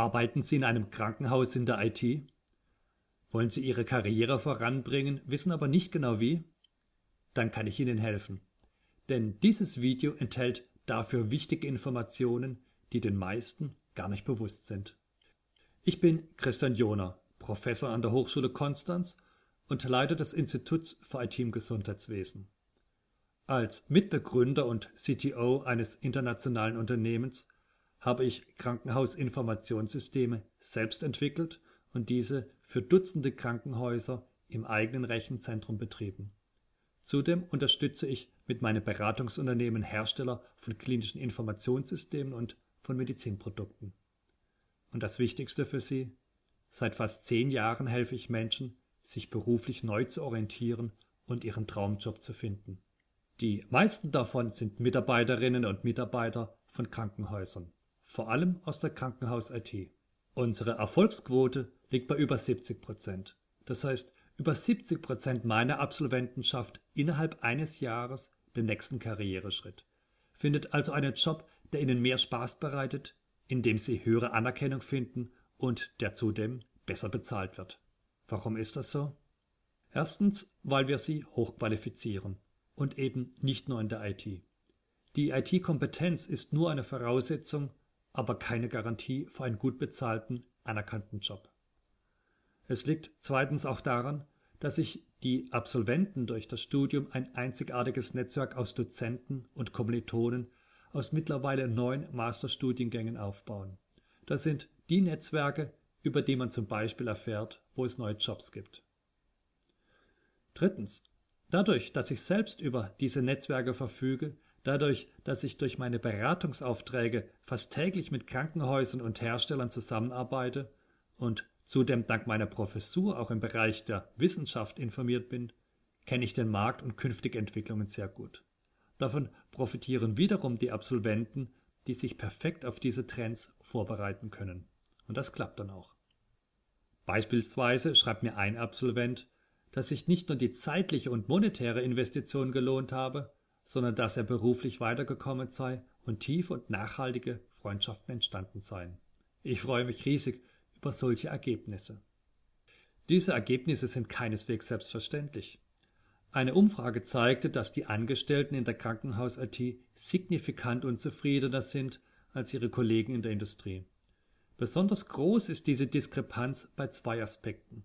Arbeiten Sie in einem Krankenhaus in der IT? Wollen Sie Ihre Karriere voranbringen, wissen aber nicht genau wie? Dann kann ich Ihnen helfen. Denn dieses Video enthält dafür wichtige Informationen, die den meisten gar nicht bewusst sind. Ich bin Christian Joner, Professor an der Hochschule Konstanz und Leiter des Instituts für IT im Gesundheitswesen. Als Mitbegründer und CTO eines internationalen Unternehmens habe ich Krankenhausinformationssysteme selbst entwickelt und diese für Dutzende Krankenhäuser im eigenen Rechenzentrum betrieben. Zudem unterstütze ich mit meinem Beratungsunternehmen Hersteller von klinischen Informationssystemen und von Medizinprodukten. Und das Wichtigste für Sie, seit fast zehn Jahren helfe ich Menschen, sich beruflich neu zu orientieren und ihren Traumjob zu finden. Die meisten davon sind Mitarbeiterinnen und Mitarbeiter von Krankenhäusern vor allem aus der Krankenhaus-IT. Unsere Erfolgsquote liegt bei über 70 Prozent. Das heißt, über 70 Prozent meiner Absolventen schafft innerhalb eines Jahres den nächsten Karriereschritt, findet also einen Job, der ihnen mehr Spaß bereitet, in dem sie höhere Anerkennung finden und der zudem besser bezahlt wird. Warum ist das so? Erstens, weil wir sie hochqualifizieren und eben nicht nur in der IT. Die IT-Kompetenz ist nur eine Voraussetzung aber keine Garantie für einen gut bezahlten, anerkannten Job. Es liegt zweitens auch daran, dass sich die Absolventen durch das Studium ein einzigartiges Netzwerk aus Dozenten und Kommilitonen aus mittlerweile neun Masterstudiengängen aufbauen. Das sind die Netzwerke, über die man zum Beispiel erfährt, wo es neue Jobs gibt. Drittens. Dadurch, dass ich selbst über diese Netzwerke verfüge, Dadurch, dass ich durch meine Beratungsaufträge fast täglich mit Krankenhäusern und Herstellern zusammenarbeite und zudem dank meiner Professur auch im Bereich der Wissenschaft informiert bin, kenne ich den Markt und künftige Entwicklungen sehr gut. Davon profitieren wiederum die Absolventen, die sich perfekt auf diese Trends vorbereiten können. Und das klappt dann auch. Beispielsweise schreibt mir ein Absolvent, dass sich nicht nur die zeitliche und monetäre Investition gelohnt habe, sondern dass er beruflich weitergekommen sei und tiefe und nachhaltige Freundschaften entstanden seien. Ich freue mich riesig über solche Ergebnisse. Diese Ergebnisse sind keineswegs selbstverständlich. Eine Umfrage zeigte, dass die Angestellten in der Krankenhaus-IT signifikant unzufriedener sind als ihre Kollegen in der Industrie. Besonders groß ist diese Diskrepanz bei zwei Aspekten.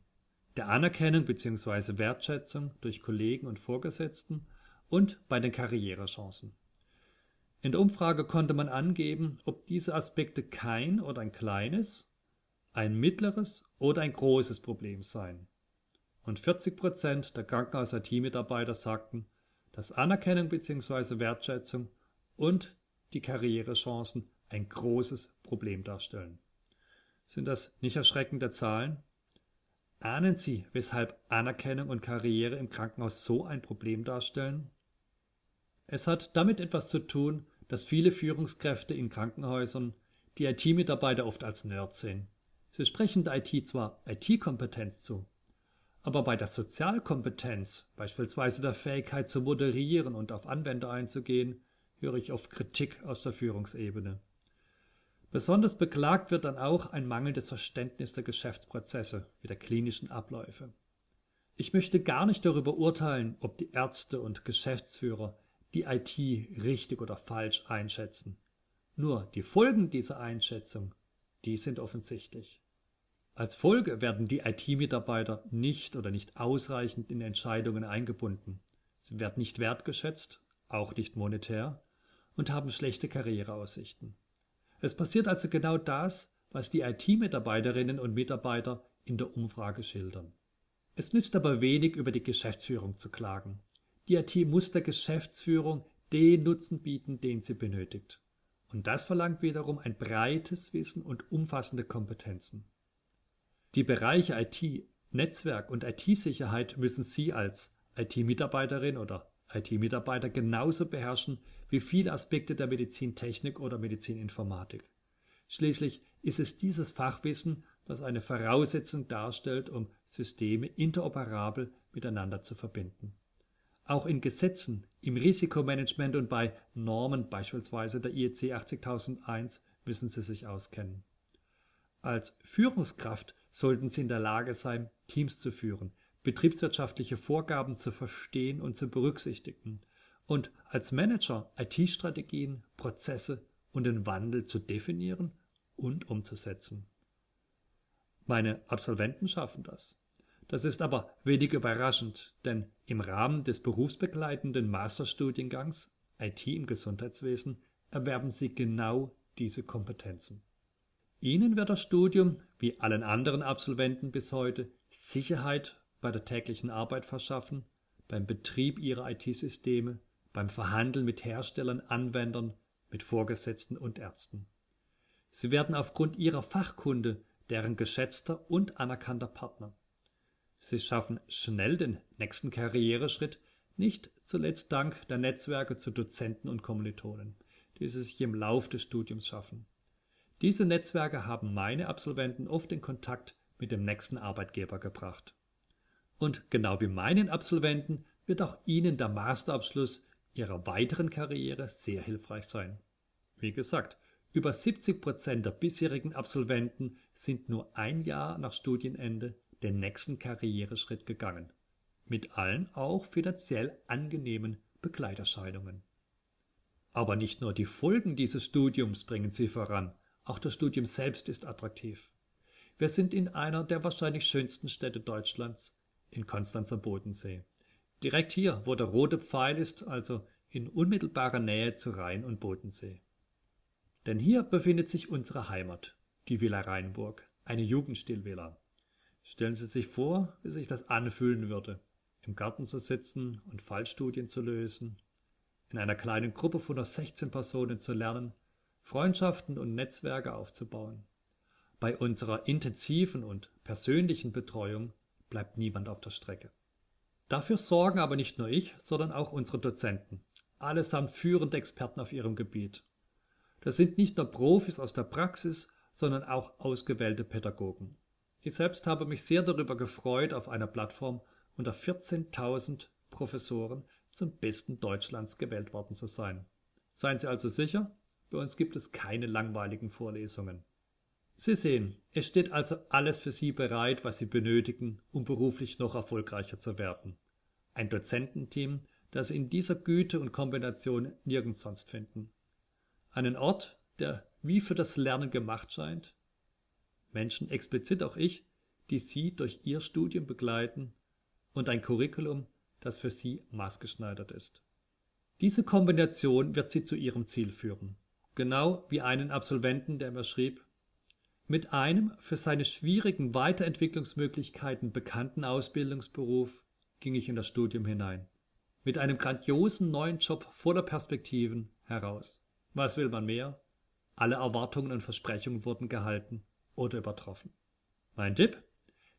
Der Anerkennung bzw. Wertschätzung durch Kollegen und Vorgesetzten und bei den Karrierechancen. In der Umfrage konnte man angeben, ob diese Aspekte kein oder ein kleines, ein mittleres oder ein großes Problem seien. Und 40 Prozent der it mitarbeiter sagten, dass Anerkennung bzw. Wertschätzung und die Karrierechancen ein großes Problem darstellen. Sind das nicht erschreckende Zahlen? Ahnen Sie, weshalb Anerkennung und Karriere im Krankenhaus so ein Problem darstellen? Es hat damit etwas zu tun, dass viele Führungskräfte in Krankenhäusern die IT-Mitarbeiter oft als Nerd sehen. Sie sprechen der IT zwar IT-Kompetenz zu, aber bei der Sozialkompetenz, beispielsweise der Fähigkeit zu moderieren und auf Anwender einzugehen, höre ich oft Kritik aus der Führungsebene. Besonders beklagt wird dann auch ein mangelndes Verständnis der Geschäftsprozesse wie der klinischen Abläufe. Ich möchte gar nicht darüber urteilen, ob die Ärzte und Geschäftsführer die IT richtig oder falsch einschätzen. Nur die Folgen dieser Einschätzung, die sind offensichtlich. Als Folge werden die IT-Mitarbeiter nicht oder nicht ausreichend in Entscheidungen eingebunden. Sie werden nicht wertgeschätzt, auch nicht monetär, und haben schlechte Karriereaussichten. Es passiert also genau das, was die IT-Mitarbeiterinnen und Mitarbeiter in der Umfrage schildern. Es nützt aber wenig, über die Geschäftsführung zu klagen. Die IT muss der Geschäftsführung den Nutzen bieten, den sie benötigt. Und das verlangt wiederum ein breites Wissen und umfassende Kompetenzen. Die Bereiche IT, Netzwerk und IT-Sicherheit müssen Sie als IT-Mitarbeiterin oder IT-Mitarbeiter genauso beherrschen wie viele Aspekte der Medizintechnik oder Medizininformatik. Schließlich ist es dieses Fachwissen, das eine Voraussetzung darstellt, um Systeme interoperabel miteinander zu verbinden. Auch in Gesetzen, im Risikomanagement und bei Normen beispielsweise der IEC 80001 müssen Sie sich auskennen. Als Führungskraft sollten Sie in der Lage sein, Teams zu führen, betriebswirtschaftliche Vorgaben zu verstehen und zu berücksichtigen und als Manager IT-Strategien, Prozesse und den Wandel zu definieren und umzusetzen. Meine Absolventen schaffen das. Das ist aber wenig überraschend, denn im Rahmen des berufsbegleitenden Masterstudiengangs IT im Gesundheitswesen erwerben Sie genau diese Kompetenzen. Ihnen wird das Studium, wie allen anderen Absolventen bis heute, Sicherheit bei der täglichen Arbeit verschaffen, beim Betrieb Ihrer IT-Systeme, beim Verhandeln mit Herstellern, Anwendern, mit Vorgesetzten und Ärzten. Sie werden aufgrund Ihrer Fachkunde deren geschätzter und anerkannter Partner. Sie schaffen schnell den nächsten Karriereschritt, nicht zuletzt dank der Netzwerke zu Dozenten und Kommilitonen, die sie sich im Lauf des Studiums schaffen. Diese Netzwerke haben meine Absolventen oft in Kontakt mit dem nächsten Arbeitgeber gebracht. Und genau wie meinen Absolventen wird auch Ihnen der Masterabschluss Ihrer weiteren Karriere sehr hilfreich sein. Wie gesagt, über 70 Prozent der bisherigen Absolventen sind nur ein Jahr nach Studienende den nächsten Karriereschritt gegangen, mit allen auch finanziell angenehmen Begleiterscheinungen. Aber nicht nur die Folgen dieses Studiums bringen sie voran, auch das Studium selbst ist attraktiv. Wir sind in einer der wahrscheinlich schönsten Städte Deutschlands, in Konstanz am Bodensee. Direkt hier, wo der rote Pfeil ist, also in unmittelbarer Nähe zu Rhein und Bodensee. Denn hier befindet sich unsere Heimat, die Villa Rheinburg, eine Jugendstilvilla. Stellen Sie sich vor, wie sich das anfühlen würde, im Garten zu sitzen und Fallstudien zu lösen, in einer kleinen Gruppe von nur 16 Personen zu lernen, Freundschaften und Netzwerke aufzubauen. Bei unserer intensiven und persönlichen Betreuung bleibt niemand auf der Strecke. Dafür sorgen aber nicht nur ich, sondern auch unsere Dozenten, allesamt führende Experten auf ihrem Gebiet. Das sind nicht nur Profis aus der Praxis, sondern auch ausgewählte Pädagogen. Ich selbst habe mich sehr darüber gefreut, auf einer Plattform unter 14.000 Professoren zum Besten Deutschlands gewählt worden zu sein. Seien Sie also sicher, bei uns gibt es keine langweiligen Vorlesungen. Sie sehen, es steht also alles für Sie bereit, was Sie benötigen, um beruflich noch erfolgreicher zu werden. Ein Dozententeam, das Sie in dieser Güte und Kombination nirgends sonst finden. Einen Ort, der wie für das Lernen gemacht scheint, Menschen, explizit auch ich, die Sie durch Ihr Studium begleiten und ein Curriculum, das für Sie maßgeschneidert ist. Diese Kombination wird Sie zu Ihrem Ziel führen, genau wie einen Absolventen, der mir schrieb, mit einem für seine schwierigen Weiterentwicklungsmöglichkeiten bekannten Ausbildungsberuf ging ich in das Studium hinein. Mit einem grandiosen neuen Job voller Perspektiven heraus. Was will man mehr? Alle Erwartungen und Versprechungen wurden gehalten oder übertroffen. Mein Tipp?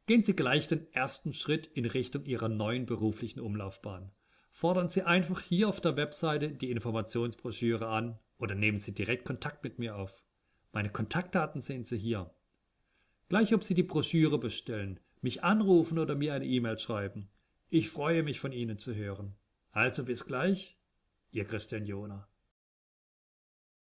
Gehen Sie gleich den ersten Schritt in Richtung Ihrer neuen beruflichen Umlaufbahn. Fordern Sie einfach hier auf der Webseite die Informationsbroschüre an oder nehmen Sie direkt Kontakt mit mir auf. Meine Kontaktdaten sehen Sie hier. Gleich ob Sie die Broschüre bestellen, mich anrufen oder mir eine E-Mail schreiben. Ich freue mich von Ihnen zu hören. Also bis gleich, Ihr Christian Jona.